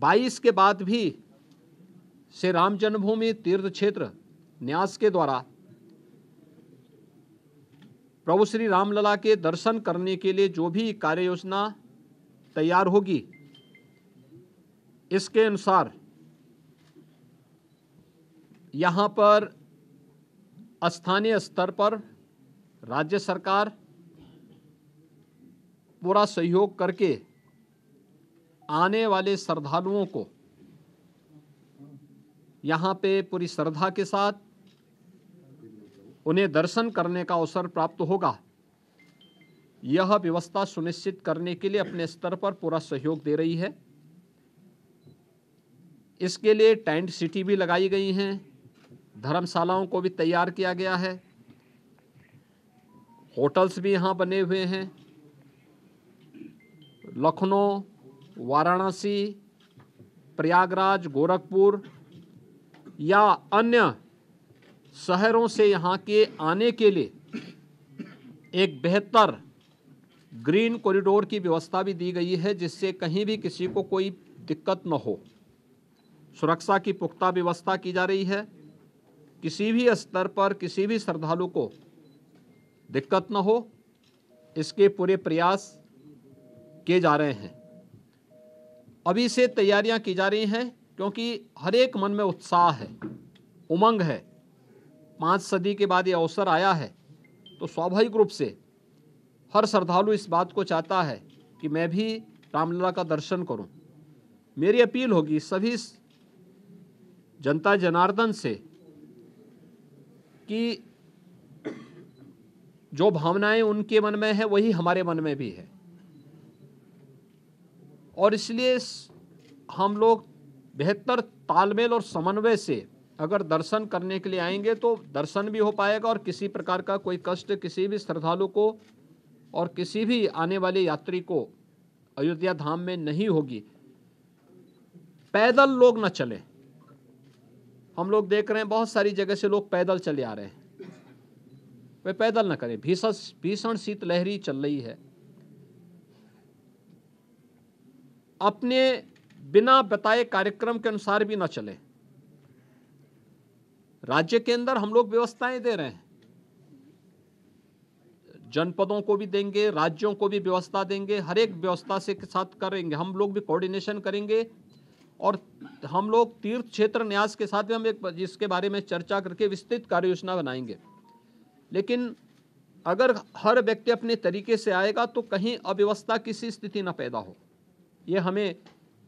बाईस के बाद भी श्री राम जन्मभूमि तीर्थ क्षेत्र न्यास के द्वारा प्रभु श्री रामलला के दर्शन करने के लिए जो भी कार्य योजना तैयार होगी इसके अनुसार यहाँ पर स्थानीय स्तर पर राज्य सरकार पूरा सहयोग करके आने वाले श्रद्धालुओं को यहाँ पे पूरी श्रद्धा के साथ उन्हें दर्शन करने का अवसर प्राप्त होगा यह व्यवस्था सुनिश्चित करने के लिए अपने स्तर पर पूरा सहयोग दे रही है इसके लिए टेंट सिटी भी लगाई गई हैं धर्मशालाओं को भी तैयार किया गया है होटल्स भी यहाँ बने हुए हैं लखनऊ वाराणसी प्रयागराज गोरखपुर या अन्य शहरों से यहाँ के आने के लिए एक बेहतर ग्रीन कॉरिडोर की व्यवस्था भी दी गई है जिससे कहीं भी किसी को कोई दिक्कत न हो सुरक्षा की पुख्ता व्यवस्था की जा रही है किसी भी स्तर पर किसी भी श्रद्धालु को दिक्कत न हो इसके पूरे प्रयास किए जा रहे हैं अभी से तैयारियां की जा रही हैं क्योंकि हर एक मन में उत्साह है उमंग है पाँच सदी के बाद ये अवसर आया है तो स्वाभाविक रूप से हर श्रद्धालु इस बात को चाहता है कि मैं भी रामलीला का दर्शन करूं। मेरी अपील होगी सभी जनता जनार्दन से कि जो भावनाएं उनके मन में है वही हमारे मन में भी है और इसलिए हम लोग बेहतर तालमेल और समन्वय से अगर दर्शन करने के लिए आएंगे तो दर्शन भी हो पाएगा और किसी प्रकार का कोई कष्ट किसी भी श्रद्धालु को और किसी भी आने वाले यात्री को अयोध्या धाम में नहीं होगी पैदल लोग न चलें हम लोग देख रहे हैं बहुत सारी जगह से लोग पैदल चले आ रहे हैं वे पैदल न करें भीषण भीषण शीतलहरी चल रही है अपने बिना बताए कार्यक्रम के अनुसार भी ना चले राज्य के अंदर हम लोग व्यवस्थाएं दे रहे हैं जनपदों को भी देंगे राज्यों को भी व्यवस्था देंगे हर एक व्यवस्था से के साथ करेंगे हम लोग भी कोऑर्डिनेशन करेंगे और हम लोग तीर्थ क्षेत्र न्यास के साथ भी हम एक जिसके बारे में चर्चा करके विस्तृत कार्य योजना बनाएंगे लेकिन अगर हर व्यक्ति अपने तरीके से आएगा तो कहीं अव्यवस्था किसी स्थिति न पैदा हो ये हमें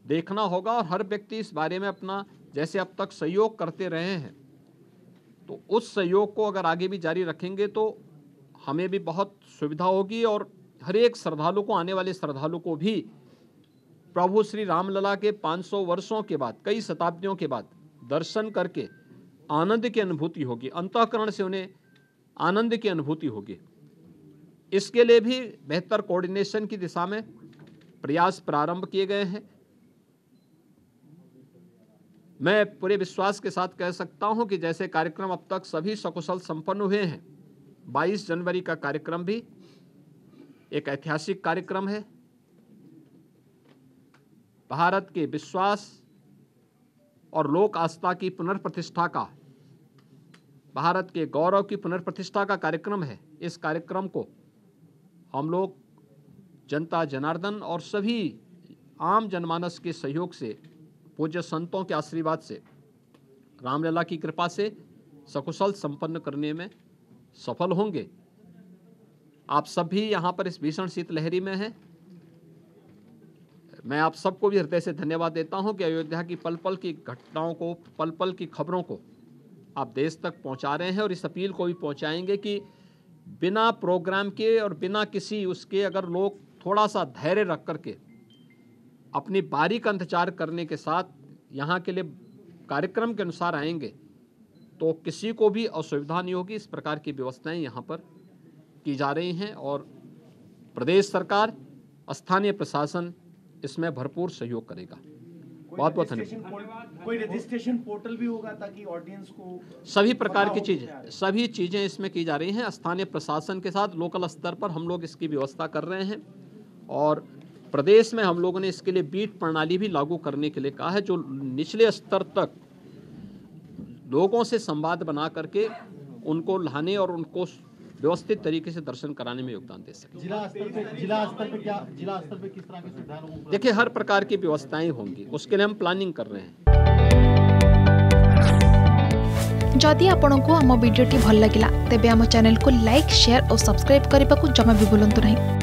देखना होगा और हर व्यक्ति इस बारे में अपना जैसे अब तक सहयोग करते रहे हैं तो उस सहयोग को अगर आगे भी जारी रखेंगे तो हमें भी बहुत सुविधा होगी और हर एक श्रद्धालु को आने वाले श्रद्धालु को भी प्रभु श्री रामलला के 500 वर्षों के बाद कई शताब्दियों के बाद दर्शन करके आनंद की अनुभूति होगी अंतकरण से उन्हें आनंद की अनुभूति होगी इसके लिए भी बेहतर कोऑर्डिनेशन की दिशा में प्रयास प्रारंभ किए गए हैं मैं पूरे विश्वास के साथ कह सकता हूं कि जैसे कार्यक्रम अब तक सभी सकुशल संपन्न हुए हैं 22 जनवरी का कार्यक्रम भी एक ऐतिहासिक कार्यक्रम है भारत के विश्वास और लोक आस्था की पुनर्प्रतिष्ठा का भारत के गौरव की पुनर्प्रतिष्ठा का कार्यक्रम है इस कार्यक्रम को हम लोग जनता जनार्दन और सभी आम जनमानस के सहयोग से पूज्य संतों के आशीर्वाद से रामलला की कृपा से सकुशल संपन्न करने में सफल होंगे आप सब भी यहाँ पर इस भीषण शीतलहरी में हैं मैं आप सबको भी हृदय से धन्यवाद देता हूँ कि अयोध्या की पल पल की घटनाओं को पल पल की खबरों को आप देश तक पहुँचा रहे हैं और इस अपील को भी पहुँचाएंगे कि बिना प्रोग्राम के और बिना किसी उसके अगर लोग थोड़ा सा धैर्य रख कर के अपनी बारी का इंतजार करने के साथ यहाँ के लिए कार्यक्रम के अनुसार आएंगे तो किसी को भी असुविधा नहीं होगी इस प्रकार की व्यवस्थाएं यहाँ पर की जा रही हैं और प्रदेश सरकार स्थानीय प्रशासन इसमें भरपूर सहयोग करेगा बहुत बहुत धन्यवाद कोई रजिस्ट्रेशन पोर्टल भी होगा ताकि ऑडियंस को सभी प्रकार की चीज़ें सभी चीज़ें इसमें की जा रही हैं स्थानीय प्रशासन के साथ लोकल स्तर पर हम लोग इसकी व्यवस्था कर रहे हैं और प्रदेश में हम लोगों ने इसके लिए बीट प्रणाली भी लागू करने के लिए कहा है जो निचले स्तर तक लोगों से संवाद बना करके उनको लाने और उनको व्यवस्थित तरीके से दर्शन कराने में योगदान दे सके जिला स्तर पे जिला स्तर पे क्या जिला स्तर पे किस तरह की सुविधाएं देखिए हर प्रकार की व्यवस्थाएं होंगी उसके लिए हम प्लानिंग कर रहे हैं जदि आपंक आम भिडी भल लगा तेब आम को लाइक शेयर और सब्सक्राइब करने को जमा भी बुलां नहीं